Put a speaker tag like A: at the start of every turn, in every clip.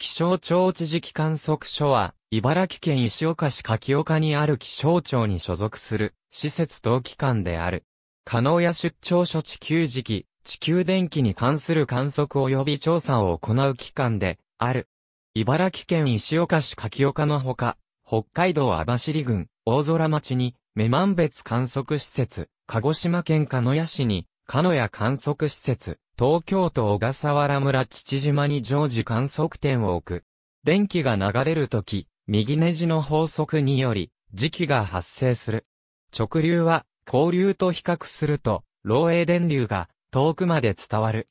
A: 気象庁地磁気観測所は、茨城県石岡市柿岡にある気象庁に所属する施設等機関である。可能や出張所地球時期、地球電気に関する観測及び調査を行う機関である。茨城県石岡市柿岡のほか、北海道網走郡大空町に、女満別観測施設、鹿児島県鹿屋市に、鹿屋観測施設、東京都小笠原村父島に常時観測点を置く。電気が流れるとき、右ネジの法則により、磁気が発生する。直流は、交流と比較すると、漏洩電流が遠くまで伝わる。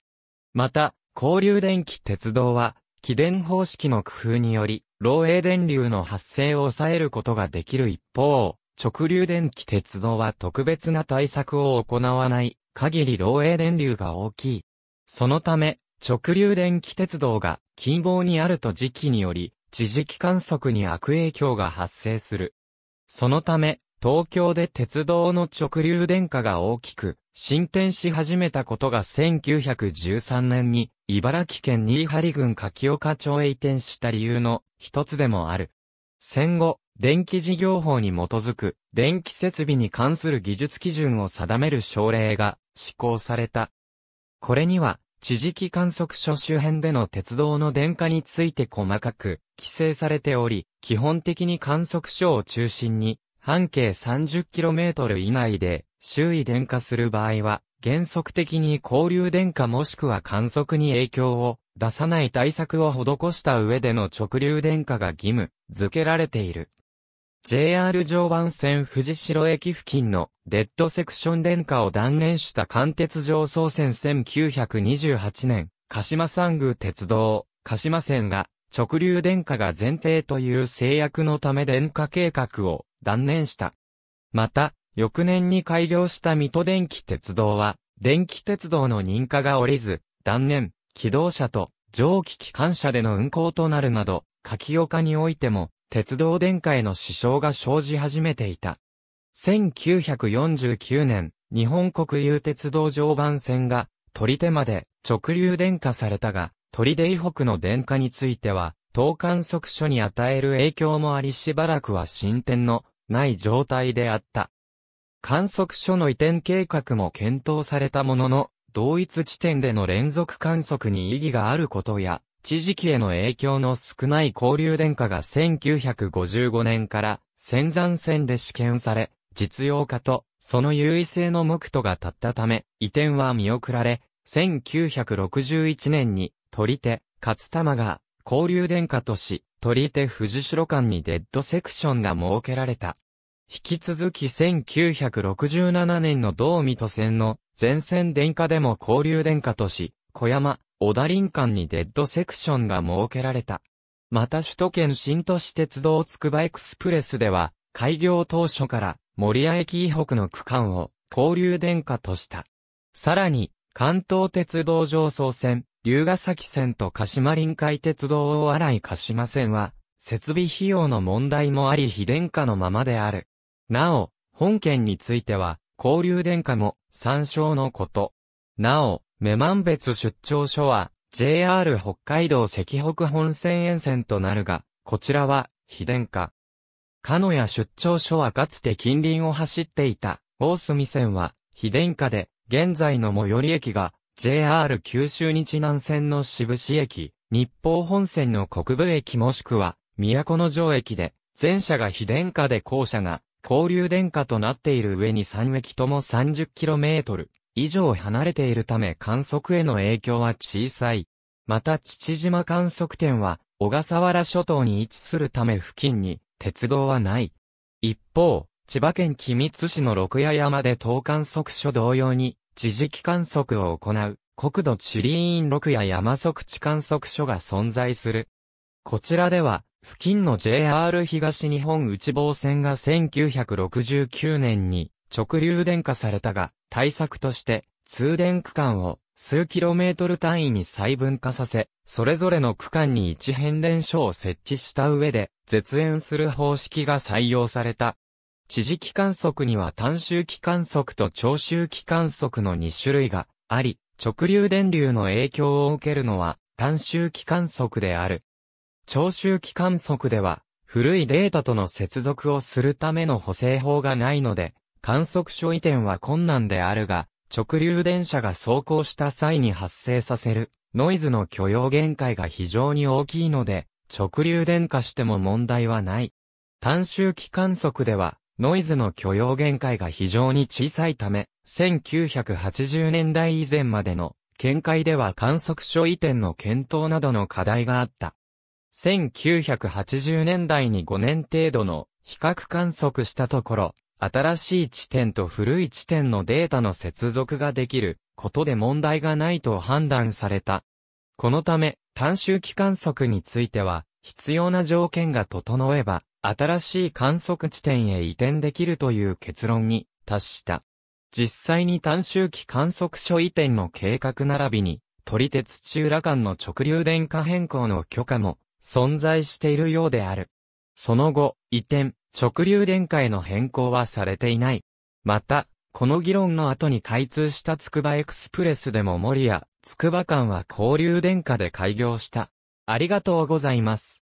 A: また、交流電気鉄道は、起電方式の工夫により、漏洩電流の発生を抑えることができる一方、直流電気鉄道は特別な対策を行わない限り漏洩電流が大きいそのため、直流電気鉄道が近傍にあると時期により、地磁気観測に悪影響が発生する。そのため、東京で鉄道の直流電化が大きく進展し始めたことが1913年に茨城県新張郡柿岡町へ移転した理由の一つでもある。戦後、電気事業法に基づく電気設備に関する技術基準を定める省令が施行された。これには、地磁気観測所周辺での鉄道の電化について細かく規制されており、基本的に観測所を中心に、半径 30km 以内で周囲電化する場合は、原則的に交流電化もしくは観測に影響を出さない対策を施した上での直流電化が義務付けられている。JR 常磐線藤代駅付近のデッドセクション電化を断念した関鉄上総線1928年、鹿島山宮鉄道、鹿島線が直流電化が前提という制約のため電化計画を断念した。また、翌年に開業した水戸電気鉄道は、電気鉄道の認可が下りず、断念、機動車と蒸気機関車での運行となるなど、柿岡においても、鉄道電化への支障が生じ始めていた。1949年、日本国有鉄道常磐線が、取手まで直流電化されたが、取手以北の電化については、等観測所に与える影響もありしばらくは進展のない状態であった。観測所の移転計画も検討されたものの、同一地点での連続観測に意義があることや、地磁気への影響の少ない交流電化が1955年から仙山線で試験され、実用化とその優位性の目途が立ったため、移転は見送られ、1961年に鳥手、勝玉が交流電化とし、鳥手藤代間にデッドセクションが設けられた。引き続き1967年の道水戸線の全線電化でも交流電化とし、小山、小田林間にデッドセクションが設けられた。また首都圏新都市鉄道つくばエクスプレスでは、開業当初から守谷駅以北の区間を交流電化とした。さらに、関東鉄道上層線、龍ヶ崎線と鹿島臨海鉄道を洗い鹿島線は、設備費用の問題もあり非電化のままである。なお、本件については、交流電化も参照のこと。なお、目満別出張所は、JR 北海道赤北本線沿線となるが、こちらは、非電化。鹿屋出張所はかつて近隣を走っていた、大隅線は、非電化で、現在の最寄り駅が、JR 九州日南線の渋市駅、日報本線の国部駅もしくは、都城駅で、前車が非電化で後車が、交流電化となっている上に3駅とも 30km。以上離れているため観測への影響は小さい。また父島観測点は小笠原諸島に位置するため付近に鉄道はない。一方、千葉県君津市の六谷山で等観測所同様に地磁気観測を行う国土地理院六谷山測地観測所が存在する。こちらでは付近の JR 東日本内房線が1969年に直流電化されたが、対策として、通電区間を数キロメートル単位に細分化させ、それぞれの区間に一変電所を設置した上で、絶縁する方式が採用された。地磁気観測には短周期観測と長周期観測の2種類があり、直流電流の影響を受けるのは短周期観測である。長周期観測では、古いデータとの接続をするための補正法がないので、観測所移転は困難であるが、直流電車が走行した際に発生させるノイズの許容限界が非常に大きいので、直流電化しても問題はない。短周期観測では、ノイズの許容限界が非常に小さいため、1980年代以前までの見解では観測所移転の検討などの課題があった。1980年代に5年程度の比較観測したところ、新しい地点と古い地点のデータの接続ができることで問題がないと判断された。このため、短周期観測については、必要な条件が整えば、新しい観測地点へ移転できるという結論に達した。実際に短周期観測所移転の計画並びに、取り鉄土浦間の直流電化変更の許可も存在しているようである。その後、移転、直流電化への変更はされていない。また、この議論の後に開通したつくばエクスプレスでも森や、つくば間は交流電化で開業した。ありがとうございます。